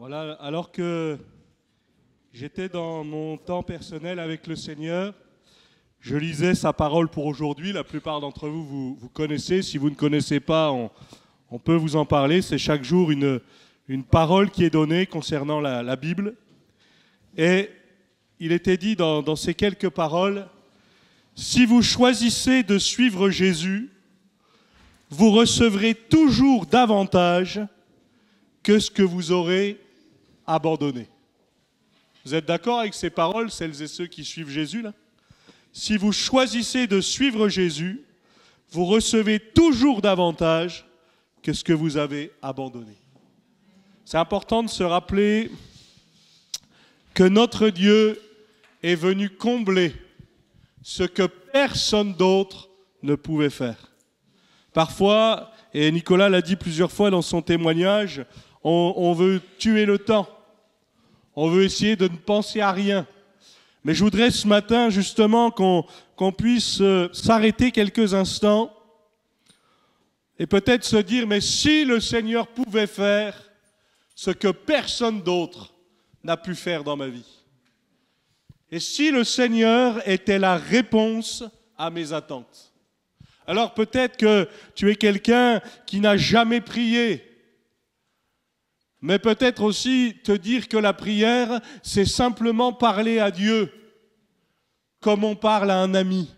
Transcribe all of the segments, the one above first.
Voilà, alors que j'étais dans mon temps personnel avec le Seigneur, je lisais sa parole pour aujourd'hui. La plupart d'entre vous, vous, connaissez. Si vous ne connaissez pas, on, peut vous en parler. C'est chaque jour une, parole qui est donnée concernant la, Bible. Et il était dit dans ces quelques paroles, si vous choisissez de suivre Jésus, vous recevrez toujours davantage que ce que vous aurez abandonné. Vous êtes d'accord avec ces paroles, celles et ceux qui suivent Jésus là Si vous choisissez de suivre Jésus, vous recevez toujours davantage que ce que vous avez abandonné. C'est important de se rappeler que notre Dieu est venu combler ce que personne d'autre ne pouvait faire. Parfois, et Nicolas l'a dit plusieurs fois dans son témoignage, on, on veut tuer le temps on veut essayer de ne penser à rien. Mais je voudrais ce matin justement qu'on puisse euh, s'arrêter quelques instants et peut-être se dire, mais si le Seigneur pouvait faire ce que personne d'autre n'a pu faire dans ma vie, et si le Seigneur était la réponse à mes attentes, alors peut-être que tu es quelqu'un qui n'a jamais prié, mais peut-être aussi te dire que la prière, c'est simplement parler à Dieu, comme on parle à un ami.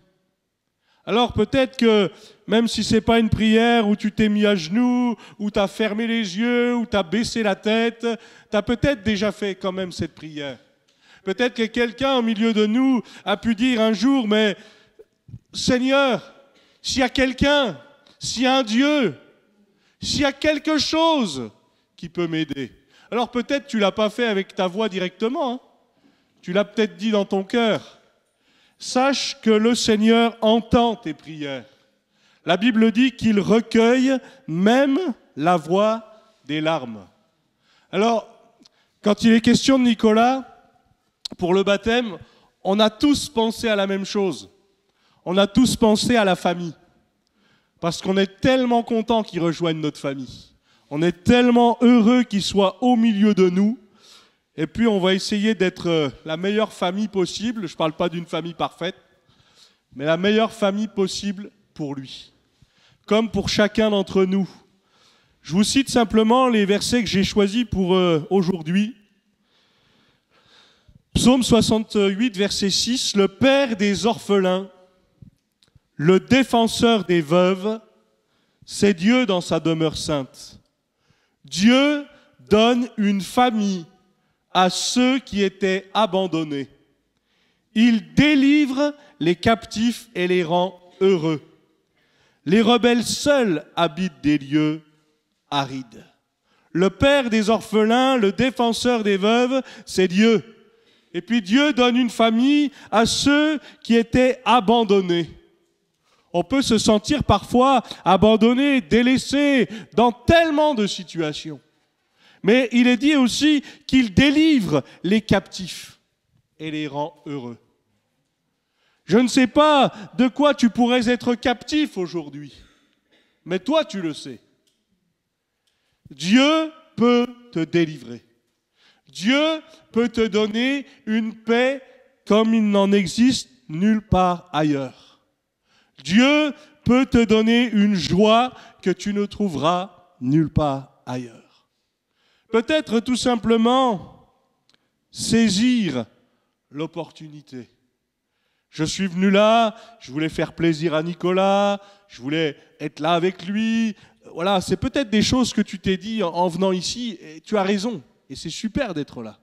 Alors peut-être que même si c'est pas une prière où tu t'es mis à genoux, où tu as fermé les yeux, où tu as baissé la tête, tu as peut-être déjà fait quand même cette prière. Peut-être que quelqu'un au milieu de nous a pu dire un jour, mais Seigneur, s'il y a quelqu'un, s'il y a un Dieu, s'il y a quelque chose, qui peut m'aider. Alors peut-être tu l'as pas fait avec ta voix directement, hein. tu l'as peut-être dit dans ton cœur. Sache que le Seigneur entend tes prières. La Bible dit qu'il recueille même la voix des larmes. Alors, quand il est question de Nicolas, pour le baptême, on a tous pensé à la même chose. On a tous pensé à la famille. Parce qu'on est tellement content qu'il rejoigne notre famille. On est tellement heureux qu'il soit au milieu de nous. Et puis on va essayer d'être euh, la meilleure famille possible. Je ne parle pas d'une famille parfaite, mais la meilleure famille possible pour lui, comme pour chacun d'entre nous. Je vous cite simplement les versets que j'ai choisis pour euh, aujourd'hui. Psaume 68, verset 6, Le Père des orphelins, le défenseur des veuves, c'est Dieu dans sa demeure sainte. Dieu donne une famille à ceux qui étaient abandonnés. Il délivre les captifs et les rend heureux. Les rebelles seuls habitent des lieux arides. Le père des orphelins, le défenseur des veuves, c'est Dieu. Et puis Dieu donne une famille à ceux qui étaient abandonnés on peut se sentir parfois abandonné, délaissé dans tellement de situations. Mais il est dit aussi qu'il délivre les captifs et les rend heureux. Je ne sais pas de quoi tu pourrais être captif aujourd'hui, mais toi tu le sais. Dieu peut te délivrer. Dieu peut te donner une paix comme il n'en existe nulle part ailleurs. Dieu peut te donner une joie que tu ne trouveras nulle part ailleurs. Peut-être tout simplement saisir l'opportunité. Je suis venu là, je voulais faire plaisir à Nicolas, je voulais être là avec lui. Voilà, c'est peut-être des choses que tu t'es dit en venant ici, et tu as raison, et c'est super d'être là.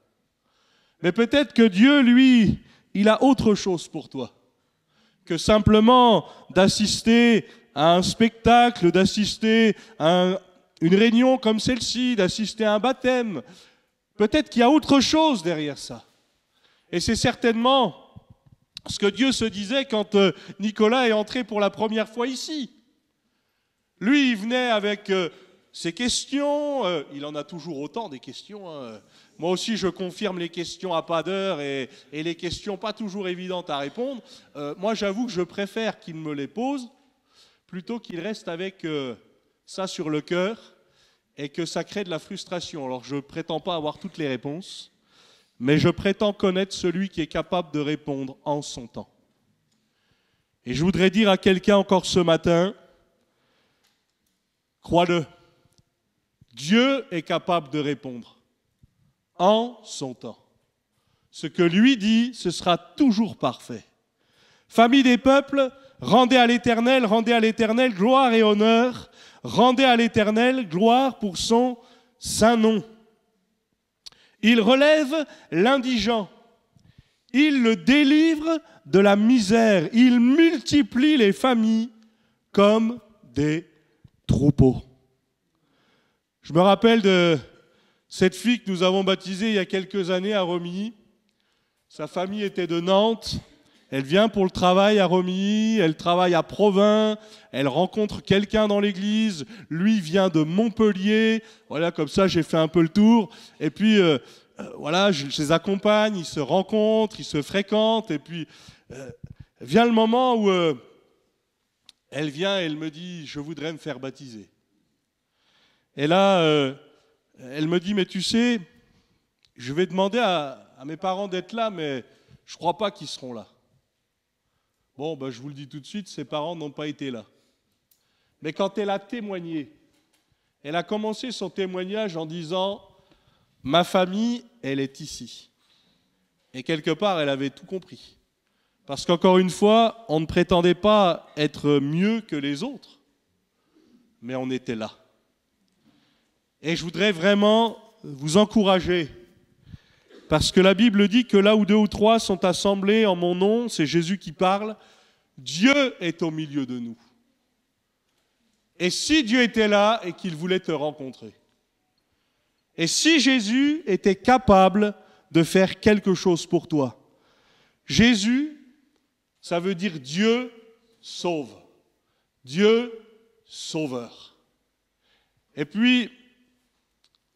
Mais peut-être que Dieu, lui, il a autre chose pour toi que simplement d'assister à un spectacle, d'assister à une réunion comme celle-ci, d'assister à un baptême. Peut-être qu'il y a autre chose derrière ça. Et c'est certainement ce que Dieu se disait quand euh, Nicolas est entré pour la première fois ici. Lui, il venait avec euh, ses questions, euh, il en a toujours autant des questions, hein, moi aussi, je confirme les questions à pas d'heure et, les questions pas toujours évidentes à répondre. Euh, moi, j'avoue que je préfère qu'il me les pose plutôt qu'il reste avec euh, ça sur le cœur et que ça crée de la frustration. Alors, je prétends pas avoir toutes les réponses, mais je prétends connaître celui qui est capable de répondre en son temps. Et je voudrais dire à quelqu'un encore ce matin, crois-le, Dieu est capable de répondre en son temps. Ce que lui dit, ce sera toujours parfait. Famille des peuples, rendez à l'Éternel, rendez à l'Éternel gloire et honneur, rendez à l'Éternel gloire pour son saint nom. Il relève l'indigent, il le délivre de la misère, il multiplie les familles comme des troupeaux. Je me rappelle de cette fille que nous avons baptisée il y a quelques années à Romilly, sa famille était de Nantes, elle vient pour le travail à Romilly, elle travaille à Provins, elle rencontre quelqu'un dans l'église, lui vient de Montpellier, voilà, comme ça j'ai fait un peu le tour, et puis euh, euh, voilà, je, les accompagne, ils se rencontrent, ils se fréquentent, et puis euh, vient le moment où elle vient et elle me dit, je voudrais me faire baptiser. Et là, elle me dit, mais tu sais, je vais demander à, mes parents d'être là, mais je ne crois pas qu'ils seront là. Bon, ben, je vous le dis tout de suite, ses parents n'ont pas été là. Mais quand elle a témoigné, elle a commencé son témoignage en disant, ma famille, elle est ici. Et quelque part, elle avait tout compris. Parce qu'encore une fois, on ne prétendait pas être mieux que les autres, mais on était là. Et je voudrais vraiment vous encourager. Parce que la Bible dit que là où deux ou trois sont assemblés en mon nom, c'est Jésus qui parle, Dieu est au milieu de nous. Et si Dieu était là et qu'il voulait te rencontrer, et si Jésus était capable de faire quelque chose pour toi, Jésus, ça veut dire Dieu sauve, Dieu sauveur. Et puis,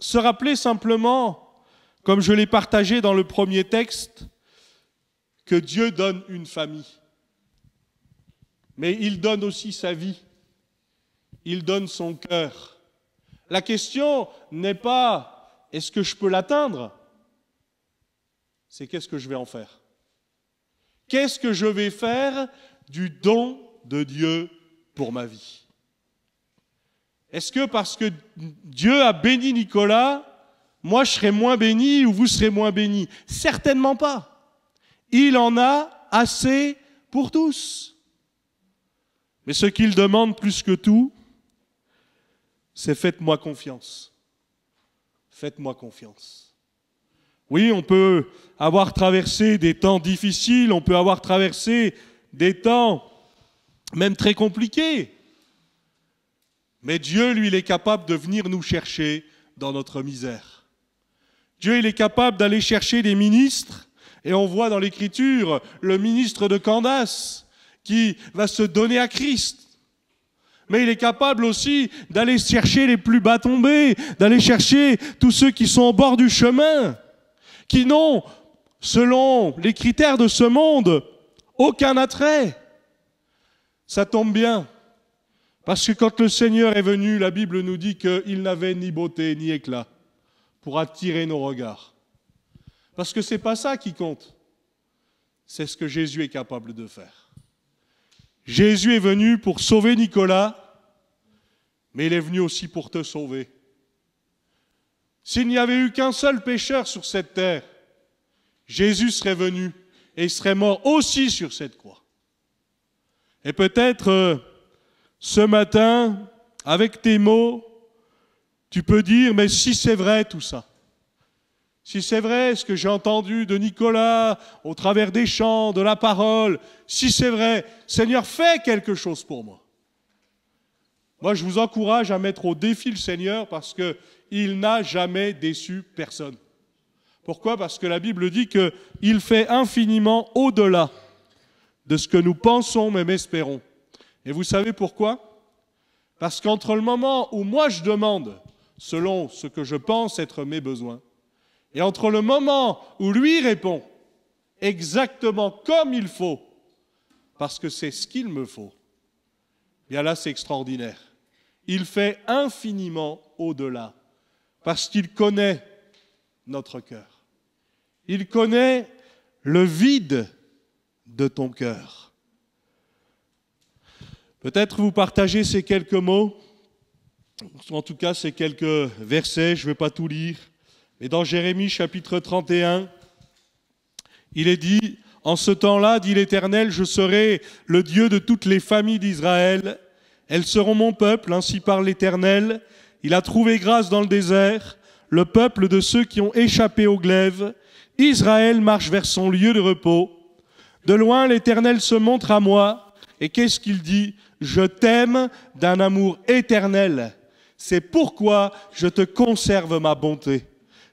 se rappeler simplement, comme je l'ai partagé dans le premier texte, que Dieu donne une famille. Mais il donne aussi sa vie. Il donne son cœur. La question n'est pas est-ce que je peux l'atteindre C'est qu'est-ce que je vais en faire Qu'est-ce que je vais faire du don de Dieu pour ma vie est-ce que parce que Dieu a béni Nicolas, moi je serai moins béni ou vous serez moins béni Certainement pas. Il en a assez pour tous. Mais ce qu'il demande plus que tout, c'est faites-moi confiance. Faites-moi confiance. Oui, on peut avoir traversé des temps difficiles, on peut avoir traversé des temps même très compliqués. Mais Dieu, lui, il est capable de venir nous chercher dans notre misère. Dieu, il est capable d'aller chercher des ministres. Et on voit dans l'Écriture le ministre de Candace qui va se donner à Christ. Mais il est capable aussi d'aller chercher les plus bas tombés, d'aller chercher tous ceux qui sont au bord du chemin, qui n'ont, selon les critères de ce monde, aucun attrait. Ça tombe bien. Parce que quand le Seigneur est venu, la Bible nous dit qu'il n'avait ni beauté ni éclat pour attirer nos regards. Parce que ce n'est pas ça qui compte. C'est ce que Jésus est capable de faire. Jésus est venu pour sauver Nicolas, mais il est venu aussi pour te sauver. S'il n'y avait eu qu'un seul pécheur sur cette terre, Jésus serait venu et serait mort aussi sur cette croix. Et peut-être euh, ce matin, avec tes mots, tu peux dire, mais si c'est vrai tout ça, si c'est vrai ce que j'ai entendu de Nicolas au travers des chants, de la parole, si c'est vrai, Seigneur, fais quelque chose pour moi. Moi, je vous encourage à mettre au défi le Seigneur parce qu'il n'a jamais déçu personne. Pourquoi Parce que la Bible dit qu'il fait infiniment au-delà de ce que nous pensons, même espérons. Et vous savez pourquoi Parce qu'entre le moment où moi je demande, selon ce que je pense être mes besoins, et entre le moment où lui répond exactement comme il faut, parce que c'est ce qu'il me faut, bien là c'est extraordinaire. Il fait infiniment au-delà, parce qu'il connaît notre cœur. Il connaît le vide de ton cœur. Peut-être vous partagez ces quelques mots, en tout cas ces quelques versets, je ne vais pas tout lire, mais dans Jérémie chapitre 31, il est dit, En ce temps-là, dit l'Éternel, je serai le Dieu de toutes les familles d'Israël, elles seront mon peuple, ainsi parle l'Éternel, il a trouvé grâce dans le désert, le peuple de ceux qui ont échappé au glaive, Israël marche vers son lieu de repos. De loin, l'Éternel se montre à moi, et qu'est-ce qu'il dit je t'aime d'un amour éternel. C'est pourquoi je te conserve ma bonté.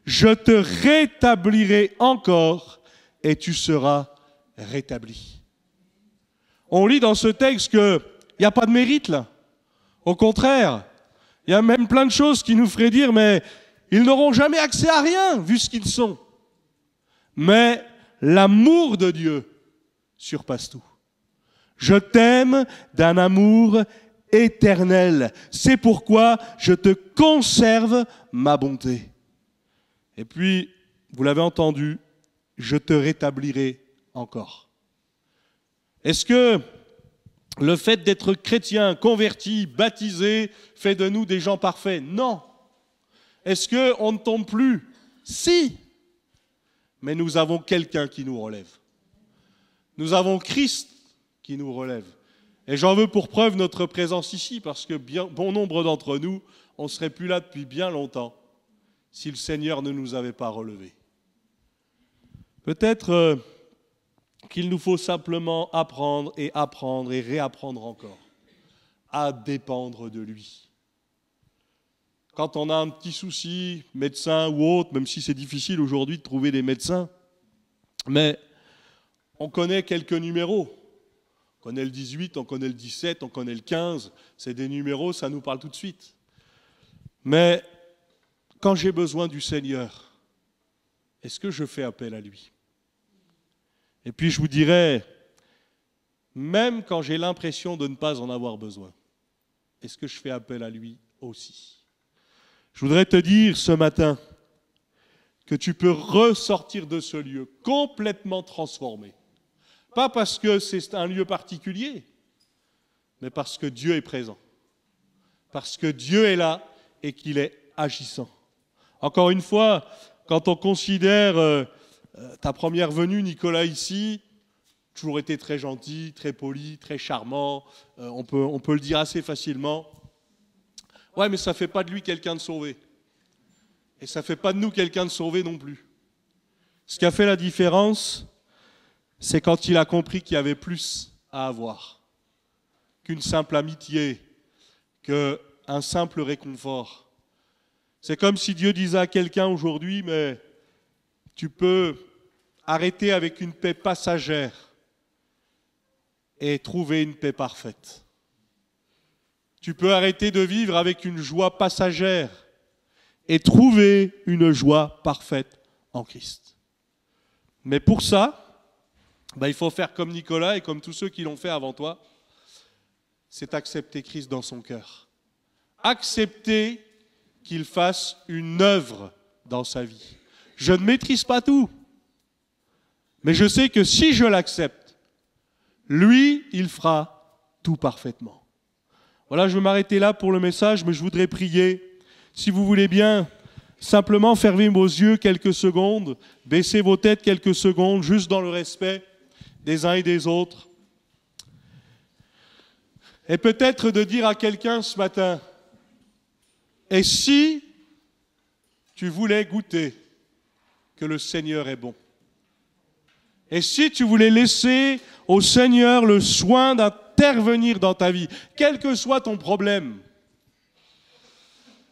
Je te rétablirai encore et tu seras rétabli. On lit dans ce texte qu'il n'y a pas de mérite là. Au contraire, il y a même plein de choses qui nous feraient dire, mais ils n'auront jamais accès à rien vu ce qu'ils sont. Mais l'amour de Dieu surpasse tout. Je t'aime d'un amour éternel. C'est pourquoi je te conserve ma bonté. Et puis, vous l'avez entendu, je te rétablirai encore. Est-ce que le fait d'être chrétien, converti, baptisé, fait de nous des gens parfaits Non. Est-ce qu'on ne tombe plus Si. Mais nous avons quelqu'un qui nous relève. Nous avons Christ qui nous relève. Et j'en veux pour preuve notre présence ici, parce que bien, bon nombre d'entre nous, on ne serait plus là depuis bien longtemps si le Seigneur ne nous avait pas relevé. Peut-être euh, qu'il nous faut simplement apprendre et apprendre et réapprendre encore à dépendre de lui. Quand on a un petit souci, médecin ou autre, même si c'est difficile aujourd'hui de trouver des médecins, mais on connaît quelques numéros on connaît le 18, on connaît le 17, on connaît le 15. C'est des numéros, ça nous parle tout de suite. Mais quand j'ai besoin du Seigneur, est-ce que je fais appel à lui Et puis je vous dirais, même quand j'ai l'impression de ne pas en avoir besoin, est-ce que je fais appel à lui aussi Je voudrais te dire ce matin que tu peux ressortir de ce lieu complètement transformé pas parce que c'est un lieu particulier, mais parce que Dieu est présent, parce que Dieu est là et qu'il est agissant. Encore une fois, quand on considère euh, euh, ta première venue, Nicolas, ici, toujours été très gentil, très poli, très charmant, euh, on, peut, on peut le dire assez facilement. Ouais, mais ça ne fait pas de lui quelqu'un de sauvé. Et ça ne fait pas de nous quelqu'un de sauvé non plus. Ce qui a fait la différence, c'est quand il a compris qu'il y avait plus à avoir qu'une simple amitié, qu'un simple réconfort. C'est comme si Dieu disait à quelqu'un aujourd'hui, mais tu peux arrêter avec une paix passagère et trouver une paix parfaite. Tu peux arrêter de vivre avec une joie passagère et trouver une joie parfaite en Christ. Mais pour ça, bah, il faut faire comme Nicolas et comme tous ceux qui l'ont fait avant toi, c'est accepter Christ dans son cœur. Accepter qu'il fasse une œuvre dans sa vie. Je ne maîtrise pas tout, mais je sais que si je l'accepte, lui, il fera tout parfaitement. Voilà, je vais m'arrêter là pour le message, mais je voudrais prier. Si vous voulez bien, simplement fermez vos yeux quelques secondes, baissez vos têtes quelques secondes, juste dans le respect des uns et des autres. Et peut-être de dire à quelqu'un ce matin, et si tu voulais goûter que le Seigneur est bon Et si tu voulais laisser au Seigneur le soin d'intervenir dans ta vie, quel que soit ton problème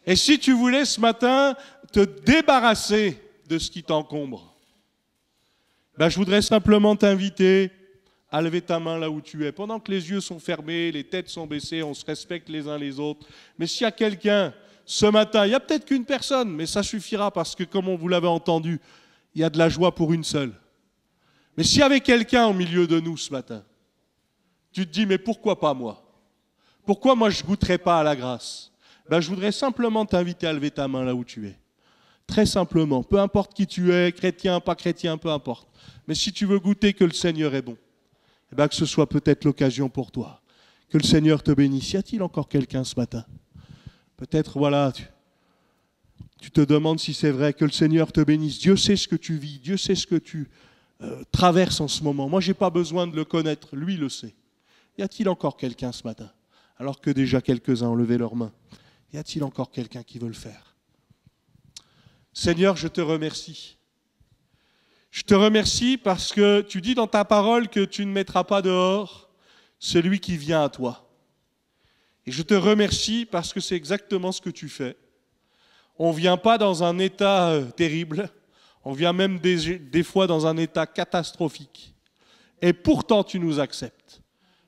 Et si tu voulais ce matin te débarrasser de ce qui t'encombre ben, Je voudrais simplement t'inviter à lever ta main là où tu es. Pendant que les yeux sont fermés, les têtes sont baissées, on se respecte les uns les autres. Mais s'il y a quelqu'un ce matin, il n'y a peut-être qu'une personne, mais ça suffira parce que, comme on vous l'avait entendu, il y a de la joie pour une seule. Mais s'il y avait quelqu'un au milieu de nous ce matin, tu te dis, mais pourquoi pas moi Pourquoi moi je goûterais pas à la grâce ben, Je voudrais simplement t'inviter à lever ta main là où tu es. Très simplement, peu importe qui tu es, chrétien, pas chrétien, peu importe. Mais si tu veux goûter que le Seigneur est bon, eh bien que ce soit peut-être l'occasion pour toi. Que le Seigneur te bénisse. Y a-t-il encore quelqu'un ce matin Peut-être, voilà, tu, te demandes si c'est vrai. Que le Seigneur te bénisse. Dieu sait ce que tu vis. Dieu sait ce que tu euh, traverses en ce moment. Moi, je n'ai pas besoin de le connaître. Lui le sait. Y a-t-il encore quelqu'un ce matin Alors que déjà quelques-uns ont levé leurs mains. Y a-t-il encore quelqu'un qui veut le faire Seigneur, je te remercie. Je te remercie parce que tu dis dans ta parole que tu ne mettras pas dehors celui qui vient à toi. Et je te remercie parce que c'est exactement ce que tu fais. On ne vient pas dans un état euh, terrible, on vient même des, des fois dans un état catastrophique. Et pourtant tu nous acceptes,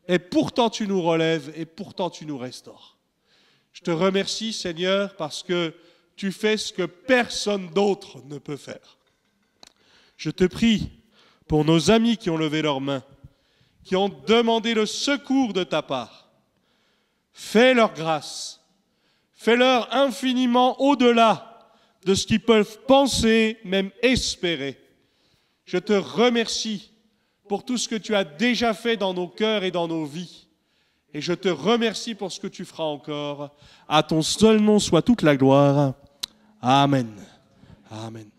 et pourtant tu nous relèves, et pourtant tu nous restaures. Je te remercie Seigneur parce que tu fais ce que personne d'autre ne peut faire. Je te prie pour nos amis qui ont levé leurs mains, qui ont demandé le secours de ta part. Fais-leur grâce, fais-leur infiniment au-delà de ce qu'ils peuvent penser, même espérer. Je te remercie pour tout ce que tu as déjà fait dans nos cœurs et dans nos vies. Et je te remercie pour ce que tu feras encore. À ton seul nom soit toute la gloire. Amen. Amen.